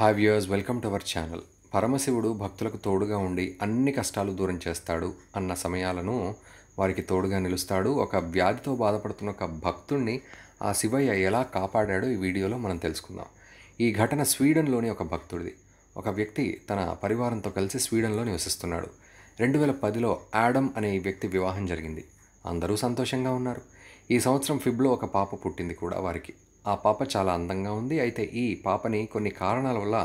hi viewers welcome to our channel పరమశివుడు భక్తులకు తోడుగా ఉండి అన్ని కష్టాలు దూరం చేస్తాడు అన్న సమయాలను వారికి తోడుగా నిలుస్తాడు ఒక వ్యాధితో బాధపడుతున్న ఒక భక్తుణ్ణి ఆ శివయ్య ఎలా కాపాడాడో ఈ వీడియోలో మనం తెలుసుకుందాం ఈ ఘటన స్వీడన్లోని ఒక భక్తుడిది ఒక వ్యక్తి తన పరివారంతో కలిసి స్వీడన్లో నివసిస్తున్నాడు రెండు వేల పదిలో యాడమ్ అనే వ్యక్తి వివాహం జరిగింది అందరూ సంతోషంగా ఉన్నారు ఈ సంవత్సరం ఫిబ్లో ఒక పాప పుట్టింది కూడా వారికి ఆ పాప చాలా అందంగా ఉంది అయితే ఈ పాపని కొన్ని కారణాల వల్ల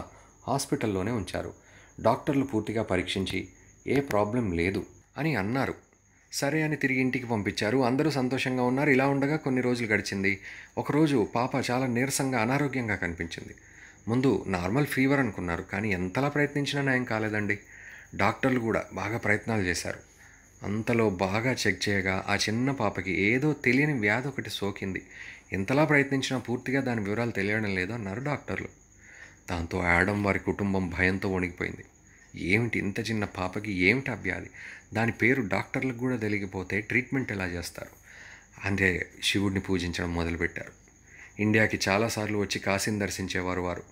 హాస్పిటల్లోనే ఉంచారు డాక్టర్లు పూర్తిగా పరీక్షించి ఏ ప్రాబ్లం లేదు అని అన్నారు సరే అని తిరిగి ఇంటికి పంపించారు అందరూ సంతోషంగా ఉన్నారు ఇలా ఉండగా కొన్ని రోజులు గడిచింది ఒకరోజు పాప చాలా నీరసంగా అనారోగ్యంగా కనిపించింది ముందు నార్మల్ ఫీవర్ అనుకున్నారు కానీ ఎంతలా ప్రయత్నించినా నయం కాలేదండి డాక్టర్లు కూడా బాగా ప్రయత్నాలు చేశారు అంతలో బాగా చెక్ చేయగా ఆ చిన్న పాపకి ఏదో తెలియని వ్యాధి ఒకటి సోకింది ఎంతలా ప్రయత్నించినా పూర్తిగా దాని వివరాలు తెలియడం లేదో అన్నారు డాక్టర్లు దాంతో ఆడం వారి కుటుంబం భయంతో వణిగిపోయింది ఏమిటి ఇంత చిన్న పాపకి ఏమిటి ఆ వ్యాధి దాని పేరు డాక్టర్లకు కూడా తెలియకపోతే ట్రీట్మెంట్ ఎలా చేస్తారు అంటే శివుడిని పూజించడం మొదలుపెట్టారు ఇండియాకి చాలాసార్లు వచ్చి కాశీని దర్శించేవారు వారు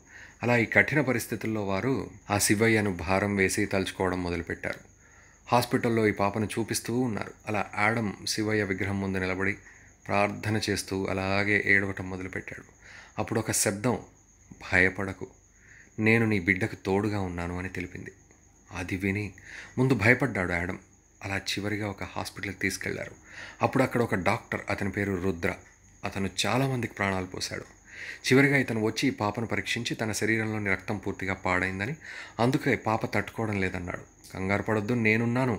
అలా ఈ కఠిన పరిస్థితుల్లో వారు ఆ శివయ్యను భారం వేసి తలుచుకోవడం మొదలుపెట్టారు హాస్పిటల్లో ఈ పాపను చూపిస్తూ ఉన్నారు అలా ఆడం శివయ్య విగ్రహం ముందు నిలబడి ప్రార్థన చేస్తూ అలాగే ఏడవటం మొదలుపెట్టాడు అప్పుడు ఒక శబ్దం భయపడకు నేను నీ బిడ్డకు తోడుగా ఉన్నాను అని తెలిపింది అది విని ముందు భయపడ్డాడు ఆడం అలా చివరిగా ఒక హాస్పిటల్కి తీసుకెళ్లారు అప్పుడు అక్కడ ఒక డాక్టర్ అతని పేరు రుద్ర అతను చాలామందికి ప్రాణాలు పోశాడు చివరిగా ఇతను వచ్చి ఈ పాపను పరీక్షించి తన శరీరంలోని రక్తం పూర్తిగా పాడైందని అందుకే పాప తట్టుకోవడం లేదన్నాడు కంగారు పడొద్దు నేనున్నాను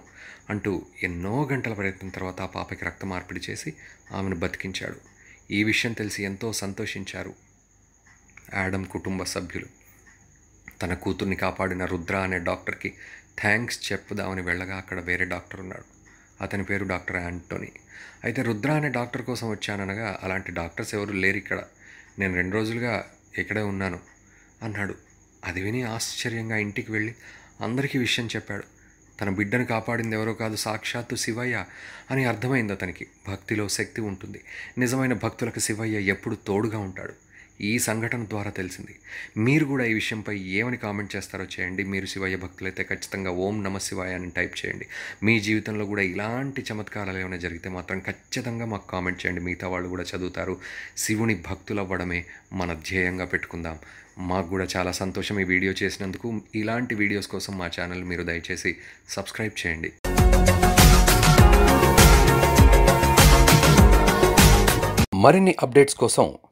అంటూ ఎన్నో గంటల ప్రయత్నం తర్వాత ఆ పాపకి రక్త మార్పిడి చేసి ఆమెను బతికించాడు ఈ విషయం తెలిసి ఎంతో సంతోషించారు యాడమ్ కుటుంబ సభ్యులు తన కూతుర్ని కాపాడిన రుద్ర అనే డాక్టర్కి థ్యాంక్స్ చెప్పుదామని వెళ్ళగా అక్కడ వేరే డాక్టర్ ఉన్నాడు అతని పేరు డాక్టర్ యాంటోనీ అయితే రుద్ర అనే డాక్టర్ కోసం వచ్చాననగా అలాంటి డాక్టర్స్ ఎవరు లేరు ఇక్కడ నేను రెండు రోజులుగా ఇక్కడే ఉన్నాను అన్నాడు అది విని ఆశ్చర్యంగా ఇంటికి వెళ్ళి అందరికీ విషయం చెప్పాడు తన బిడ్డను కాపాడింది ఎవరో కాదు సాక్షాత్తు శివయ్య అని అర్థమైంది అతనికి భక్తిలో శక్తి ఉంటుంది నిజమైన భక్తులకు శివయ్య ఎప్పుడు తోడుగా ఉంటాడు ఈ సంఘటన ద్వారా తెలిసింది మీరు కూడా ఈ విషయంపై ఏమని కామెంట్ చేస్తారో చేయండి మీరు శివయ్య భక్తులైతే ఖచ్చితంగా ఓం నమ శివాయ అని టైప్ చేయండి మీ జీవితంలో కూడా ఇలాంటి చమత్కారాలు ఏమైనా జరిగితే మాత్రం ఖచ్చితంగా మాకు కామెంట్ చేయండి మిగతా వాళ్ళు కూడా చదువుతారు శివుని భక్తులు అవ్వడమే మన ధ్యేయంగా పెట్టుకుందాం మాకు కూడా చాలా సంతోషం ఈ వీడియో చేసినందుకు ఇలాంటి వీడియోస్ కోసం మా ఛానల్ మీరు దయచేసి సబ్స్క్రైబ్ చేయండి మరిన్ని అప్డేట్స్ కోసం